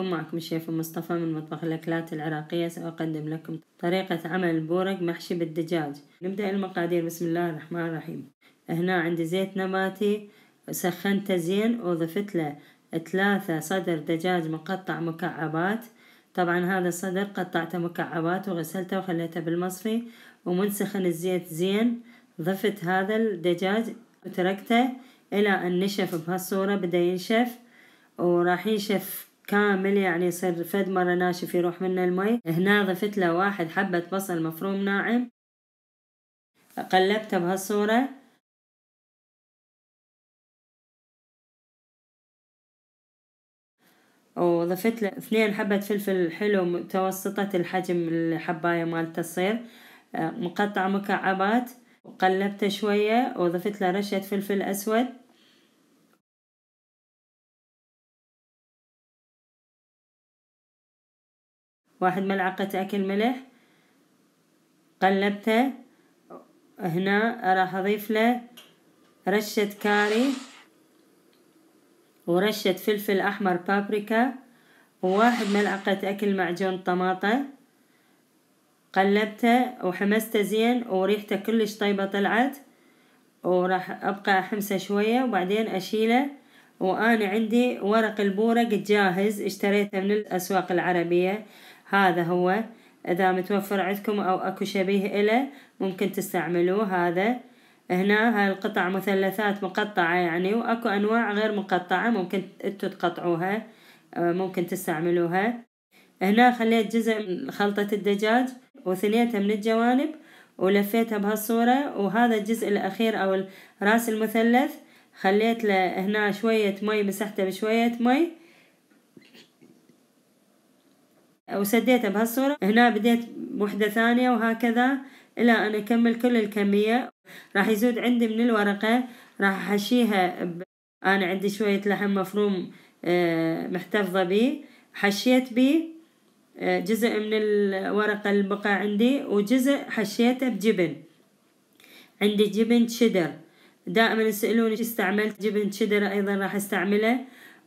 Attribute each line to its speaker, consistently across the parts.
Speaker 1: عليكم معكم الشيف مصطفى من مطبخ الأكلات العراقية سأقدم لكم طريقة عمل بورق محشي بالدجاج نبدأ المقادير بسم الله الرحمن الرحيم هنا عندي زيت نباتي سخنته زين وضفت له ثلاثة صدر دجاج مقطع مكعبات طبعا هذا الصدر قطعته مكعبات وغسلته وخليته بالمصفي ومن سخن الزيت زين ضفت هذا الدجاج وتركته إلى أن نشف بهالصورة بدأ ينشف وراح ينشف كامل يعني يصير فد مرة ناشف يروح منه المي هنا ضفت له واحد حبة بصل مفروم ناعم قلبته بهالصورة وضفت له اثنين حبة فلفل حلو متوسطة الحجم الحباية مالته تصير مقطع مكعبات وقلبته شوية وضفت له رشة فلفل أسود واحد ملعقة أكل ملح قلبته هنا راح أضيف له رشة كاري ورشة فلفل أحمر بابريكا وواحد ملعقة أكل معجون طماطة قلبته وحمسته زين وريحته كلش طيبة طلعت وراح أبقى أحمسه شوية وبعدين أشيله وأنا عندي ورق البورق جاهز اشتريته من الأسواق العربية هذا هو إذا متوفر عندكم أو أكو شبيه إله ممكن تستعملوه هذا هنا هاي القطع مثلثات مقطعة يعني وأكو أنواع غير مقطعة ممكن أنتو تقطعوها آه، ممكن تستعملوها هنا خليت جزء من خلطة الدجاج وثنيتها من الجوانب ولفيتها بهالصورة وهذا الجزء الأخير أو راس المثلث خليت له هنا شوية مي مسحته بشوية مي وسديته بهالصورة هنا بديت وحدة ثانية وهكذا إلى أن أكمل كل الكمية راح يزود عندي من الورقة راح أحشيها ب... أنا عندي شوية لحم مفروم آه، محتفظة بيه حشيت بيه آه، جزء من الورقة اللي بقى عندي وجزء حشيته بجبن عندي جبن شدر دائما يسألوني استعملت جبن شدر أيضا راح استعمله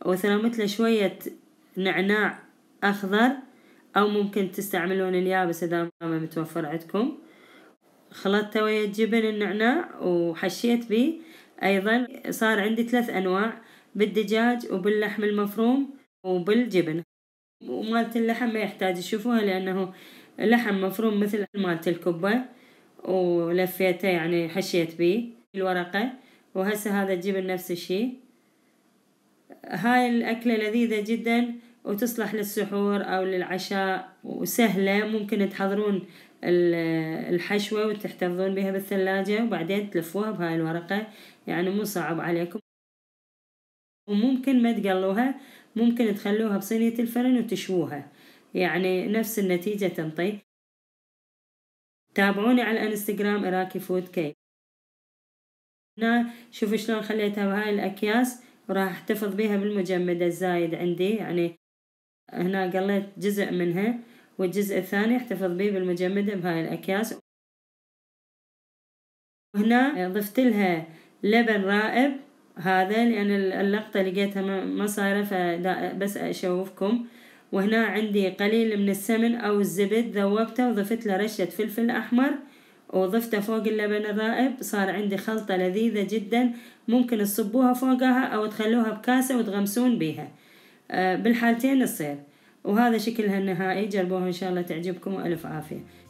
Speaker 1: وثرمت له شوية نعناع أخضر أو ممكن تستعملون اليابس إذا ما متوفر عندكم خلطته ويا جبن النعناع وحشيت به أيضا صار عندي ثلاث أنواع بالدجاج وباللحم المفروم وبالجبن ومالت اللحم ما يحتاج تشوفوها لأنه لحم مفروم مثل مالت الكبة ولفيته يعني حشيت به الورقة وهسه هذا الجبن نفس الشي هاي الأكلة لذيذة جدا وتصلح للسحور أو للعشاء وسهلة ممكن تحضرون الحشوة وتحتفظون بها بالثلاجة وبعدين تلفوها بهاي الورقة يعني مو صعب عليكم وممكن ما تقلوها ممكن تخلوها بصينية الفرن وتشووها يعني نفس النتيجة تنطي تابعوني على الانستغرام اراكي فود كيك هنا شوفوا شلون خليتها بهاي الاكياس وراح احتفظ بها بالمجمد الزايد عندي يعني هنا قليت جزء منها والجزء الثاني احتفظ به بالمجمدة بهاي الأكياس هنا ضفت لها لبن رائب هذا لأن اللقطة لقيتها ما صايرة فبس أشوفكم وهنا عندي قليل من السمن أو الزبد ذوبته وضفت له رشة فلفل أحمر وضفته فوق اللبن الرائب صار عندي خلطة لذيذة جدا ممكن تصبوها فوقها أو تخلوها بكاسة وتغمسون بيها بالحالتين تصير وهذا شكلها النهائي جربوها إن شاء الله تعجبكم وألف عافية